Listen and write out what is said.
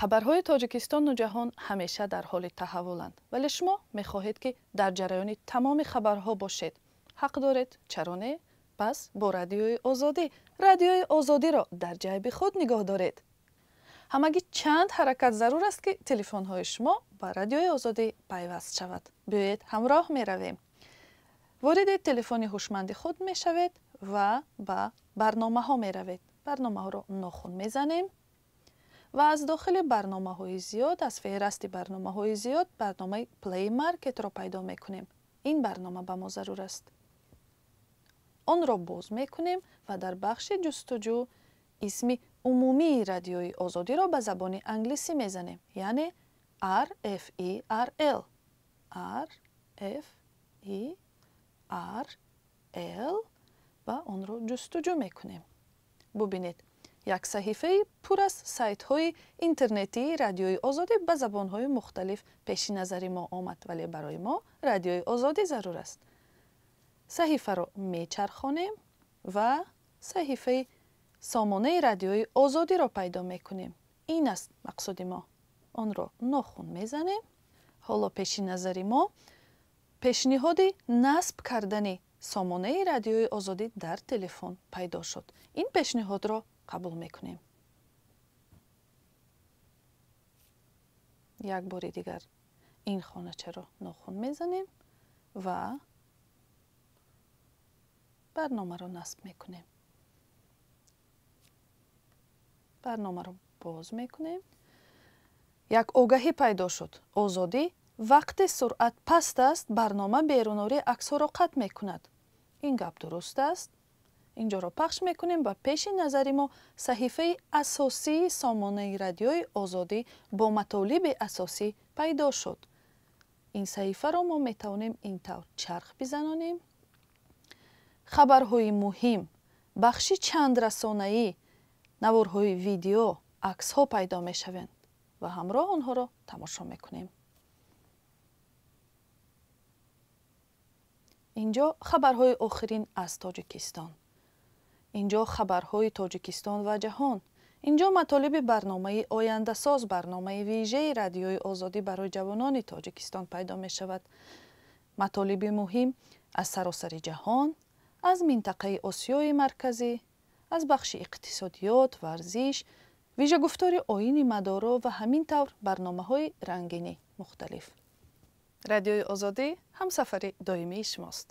хабарҳои тоҷикистону ҷаҳон ҳамеша дар ҳоли таҳавуланд вале шумо мехоҳед ки дар ҷараёни тамоми хабарҳо бошед ҳақ доред чаро не пас бо радиои озодӣ радиои озодиро дар ҷайби худ нигоҳ доред ҳамагӣ чанд ҳаракат зарур аст ки телефонҳои шумо ба радиои озодӣ пайваст шавад биёед ҳамроҳ меравем вориди телефони ҳушманди худ мешавед ва ба барномаҳо меравед барномаҳоро нохун мезанем ва аз дохили барномаҳои зиёд аз феҳрасти барномаҳои зиёд барномаи плей маркетро пайдо мекунем ин барнома ба мо зарур аст онро боз мекунем ва дар бахши ҷустуҷӯ исми умумии радиои озодиро ба забони англисӣ мезанем яъне rfirl e rfirl e ва онро ҷустуҷӯ мекунем бубинед як саҳифаи пур аз сайтҳои интернетии радиои озодӣ ба забонҳои мухталиф пеши назари мо омад вале барои мо радиои озодӣ зарур аст саҳифаро мечархонем ва саҳифаи сомонаи радиои озодиро пайдо мекунем ин аст мақсуди мо онро нохун мезанем ҳоло пеши назари мо пешниҳоди насб кардани сомонаи радиои озодӣ дар телефон пайдо шуд ин пешниҳодро қабул мекунем як бори дигар ин хоначаро нохун мезанем ва барномаро насб мекунем барномаро боз мекунем як огаҳӣ пайдо шуд озодӣ вақте суръат паст аст барнома берунори аксҳоро қатъ мекунад ин гап дуруст аст اینجا را پخش میکنیم و پیش نظری ما صحیفه اساسی سامانه رادیوی آزادی با مطالب اساسی پیدا شد. این صحیفه را ما میتوانیم این طور چرخ بزنانیم. خبرهای مهم، بخشی چند رسانهی، نورهای ویدیو، اکس ها پیدا میشوند و همراه آنها را تماشا میکنیم. اینجا خبرهای آخرین از تاجکستان инҷо хабарҳои тоҷикистон ва ҷаҳон инҷо матолиби барномаи ояндасоз барномаи вижаи радиои озодӣ барои ҷавонони тоҷикистон пайдо мешавад матолиби муҳим аз саросари ҷаҳон аз минтақаи осиёи марказӣ аз бахши иқтисодиёт варзиш вижагуфтори оини мадоро ва ҳамин тавр барномаҳои рангини мухталиф радиои озодӣ ҳамсафари доимии шумост